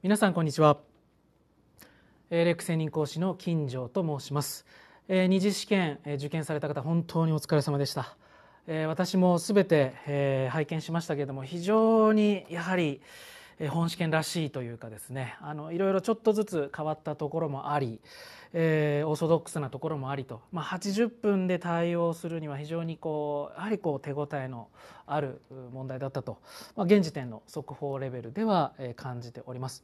皆さんこんにちはえレック専任講師の金城と申しますえ二次試験え受験された方本当にお疲れ様でしたえ私もすべてえ拝見しましたけれども非常にやはり、本試験らしいというかですねあのいろいろちょっとずつ変わったところもあり、えー、オーソドックスなところもありと、まあ、80分で対応するには非常にこうやはりこう手応えのある問題だったと、まあ、現時点の速報レベルでは感じております。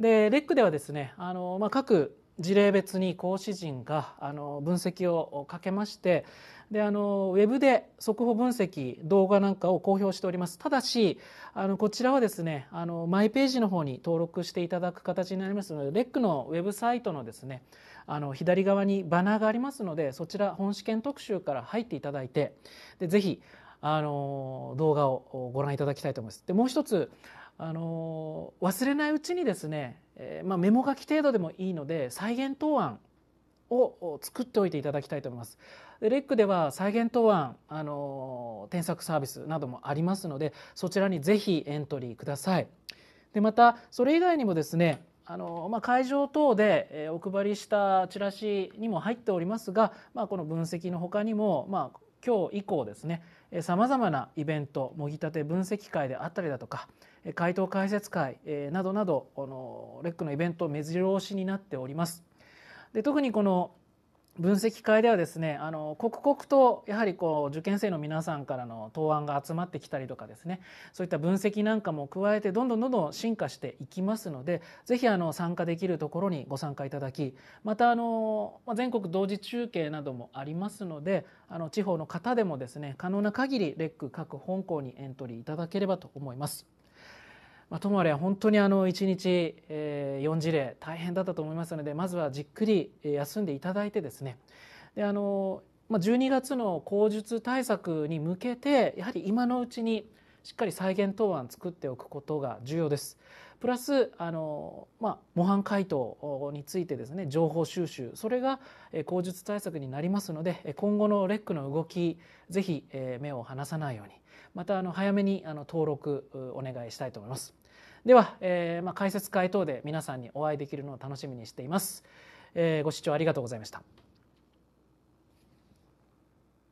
でレックではですねあの、まあ、各事例別に講師陣があの分析をかけましてであのウェブで速報分析動画なんかを公表しておりますただしあのこちらはですねあのマイページの方に登録していただく形になりますのでレックのウェブサイトのですねあの左側にバナーがありますのでそちら本試験特集から入っていただいてでぜひあの動画をご覧いただきたいと思います。でもう一つあの忘れないうちにですねえー、まあ、メモ書き程度でもいいので再現答案を作っておいていただきたいと思います。レックでは再現答案、あの添削サービスなどもありますのでそちらにぜひエントリーください。でまたそれ以外にもですねあのまあ、会場等で、えお配りしたチラシにも入っておりますが、まあ、この分析のほかにも、まあ、今日以降ですねさまざまなイベントもぎたて分析会であったりだとか回答解説会などなどこのレックのイベント目白押しになっております。で特にこの分析会ではですねあの刻々とやはりこう受験生の皆さんからの答案が集まってきたりとかですねそういった分析なんかも加えてどんどんどんどん進化していきますので是非あの参加できるところにご参加いただきまたあの全国同時中継などもありますのであの地方の方でもですね可能な限りレック各本校にエントリーいただければと思います。まあ、ともあれ本当にあの1日、えー、4事例大変だったと思いますのでまずはじっくり休んでいただいてですねであの、まあ、12月の口述対策に向けてやはり今のうちにしっかり再現答案作っておくことが重要です。プラスあの、まあ、模範解答についてですね情報収集それが口述対策になりますので今後のレックの動き是非目を離さないようにまたあの早めにあの登録お願いしたいと思います。では、えー、まあ、解説会等で皆さんにお会いできるのを楽しみにしています。えー、ご視聴ありがとうございました。